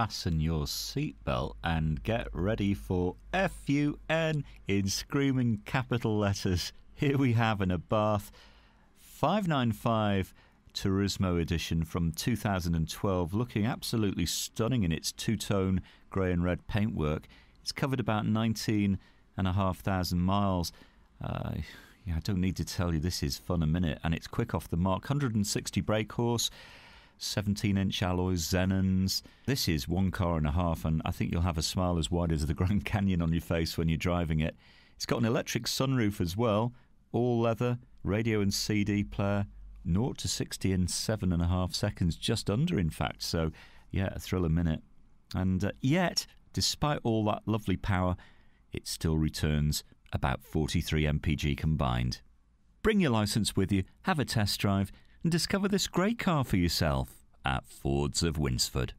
fasten your seatbelt and get ready for FUN in screaming capital letters. Here we have in a bath 595 Turismo edition from 2012, looking absolutely stunning in its two tone grey and red paintwork. It's covered about 19,500 miles. Uh, yeah, I don't need to tell you, this is fun a minute, and it's quick off the mark. 160 brake horse. 17 inch alloys, Zenons. This is one car and a half, and I think you'll have a smile as wide as the Grand Canyon on your face when you're driving it. It's got an electric sunroof as well, all leather, radio and CD player, 0 to 60 in seven and a half seconds, just under, in fact. So, yeah, a thrill a minute. And uh, yet, despite all that lovely power, it still returns about 43 mpg combined. Bring your license with you, have a test drive, and discover this great car for yourself at Fords of Winsford.